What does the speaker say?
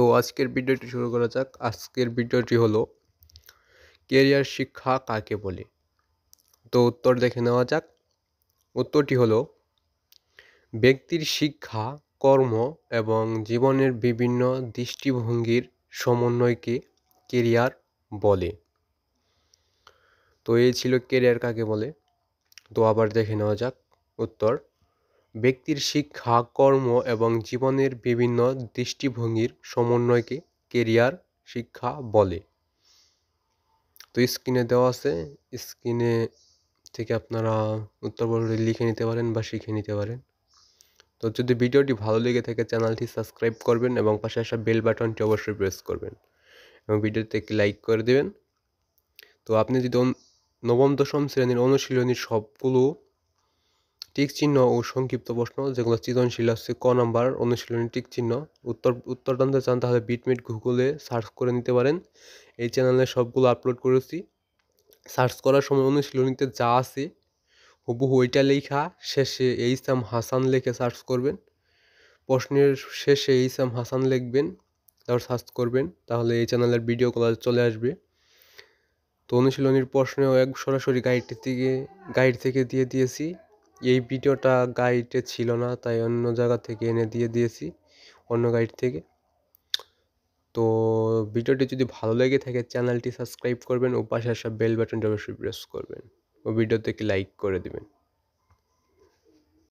তো আজকের ভিডিওটি শুরু করা যাক আজকের ভিডিওটি হলো কেরিয়ার শিক্ষা কাকে বলে তো উত্তর দেখে নেওয়া যাক উত্তরটি হলো ব্যক্তির শিক্ষা কর্ম এবং জীবনের বিভিন্ন দৃষ্টিভঙ্গির সমন্বয়কে কেরিয়ার বলে তো এই ছিল কেরিয়ার কাকে বলে তো আবার দেখে নেওয়া যাক উত্তর ব্যক্তির শিক্ষা কর্ম এবং জীবনের বিভিন্ন দৃষ্টিভঙ্গির সমন্বয়কে কেরিয়ার শিক্ষা বলে তো স্ক্রিনে দেওয়া আছে স্ক্রিনে থেকে আপনারা উত্তরপত্রটি লিখে নিতে পারেন বা শিখে নিতে পারেন তো যদি ভিডিওটি ভালো লেগে থাকে চ্যানেলটি সাবস্ক্রাইব করবেন এবং পাশে আসা বেল বাটনটি অবশ্যই প্রেস করবেন এবং ভিডিওতে একটি লাইক করে দেবেন তো আপনি যদি নবম দশম শ্রেণীর অনুশীলনীর সবগুলো টিক চিহ্ন ও সংক্ষিপ্ত প্রশ্ন যেগুলো সৃজনশীল আসছে ক নাম্বার অনুশীলনী টিক চিহ্ন উত্তর উত্তর জানতে চান তাহলে বিটমিট গুগলে সার্চ করে নিতে পারেন এই চ্যানেলে সবগুলো আপলোড করেছি সার্চ করার সময় অনুশীলনীতে যা আছে হুবহু ওইটা লেখা শেষে এইসাম হাসান লেখে সার্চ করবেন প্রশ্নের শেষে এইসাম হাসান লিখবেন তারপর সার্চ করবেন তাহলে এই চ্যানেলের ভিডিও কলার চলে আসবে তো অনুশীলনীর প্রশ্নেও এক সরাসরি গাইড থেকে গাইড থেকে দিয়ে দিয়েছি এই ভিডিওটা গাইডে ছিল না তাই অন্য জায়গা থেকে এনে দিয়ে দিয়েছি অন্য গাইড থেকে তো ভিডিওটি যদি ভালো লেগে থাকে চ্যানেলটি সাবস্ক্রাইব করবেন ও পাশে আসা বেল বাটনটা অবশ্যই প্রেস করবেন ও ভিডিওতে লাইক করে দেবেন